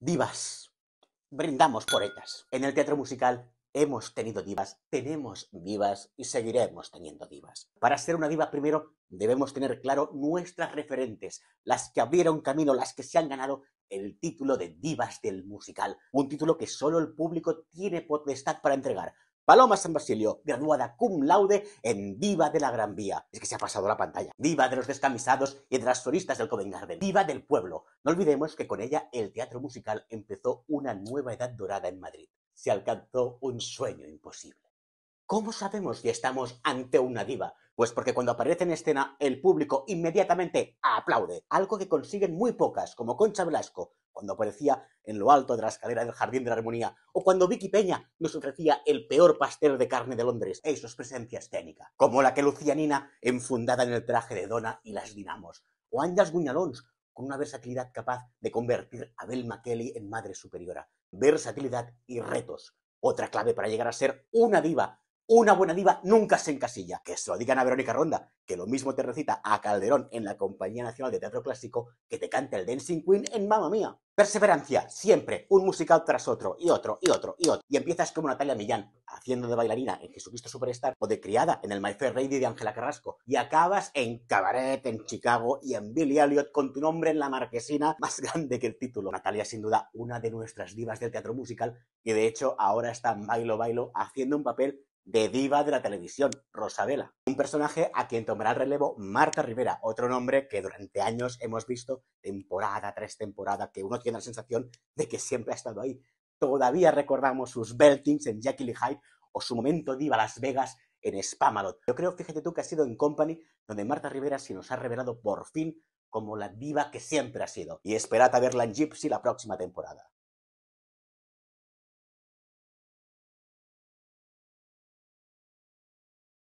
divas. Brindamos por ellas. En el teatro musical hemos tenido divas, tenemos divas y seguiremos teniendo divas. Para ser una diva primero debemos tener claro nuestras referentes, las que abrieron camino, las que se han ganado el título de divas del musical, un título que solo el público tiene potestad para entregar, Paloma San Basilio, graduada cum laude en Diva de la Gran Vía. Es que se ha pasado la pantalla. Diva de los descamisados y de las solistas del Coven Garden. Diva del pueblo. No olvidemos que con ella el teatro musical empezó una nueva edad dorada en Madrid. Se alcanzó un sueño imposible. ¿Cómo sabemos si estamos ante una diva? Pues porque cuando aparece en escena, el público inmediatamente aplaude, algo que consiguen muy pocas, como Concha Velasco, cuando aparecía en lo alto de la escalera del Jardín de la Armonía, o cuando Vicky Peña nos ofrecía el peor pastel de carne de Londres, eso sus presencia escénica, como la que lucía Nina enfundada en el traje de Donna y las dinamos, o Andas Guñalons, con una versatilidad capaz de convertir a Belma Kelly en madre superiora, versatilidad y retos, otra clave para llegar a ser una diva una buena diva nunca se encasilla. Que se lo digan a Verónica Ronda, que lo mismo te recita a Calderón en la Compañía Nacional de Teatro Clásico que te canta el Dancing Queen en Mamma Mía. Perseverancia, siempre, un musical tras otro, y otro, y otro, y otro. Y empiezas como Natalia Millán, haciendo de bailarina en Jesucristo Superstar, o de criada en El My Fair de Ángela Carrasco, y acabas en Cabaret, en Chicago, y en Billy Elliot con tu nombre en la marquesina más grande que el título. Natalia, sin duda, una de nuestras divas del teatro musical, que de hecho ahora está en Bailo Bailo haciendo un papel de diva de la televisión, Rosabella. un personaje a quien tomará el relevo Marta Rivera, otro nombre que durante años hemos visto temporada tras temporada, que uno tiene la sensación de que siempre ha estado ahí. Todavía recordamos sus beltings en Jackie Lee Hyde o su momento diva Las Vegas en Spamalot. Yo creo, fíjate tú, que ha sido en Company donde Marta Rivera se nos ha revelado por fin como la diva que siempre ha sido. Y esperad a verla en Gypsy la próxima temporada.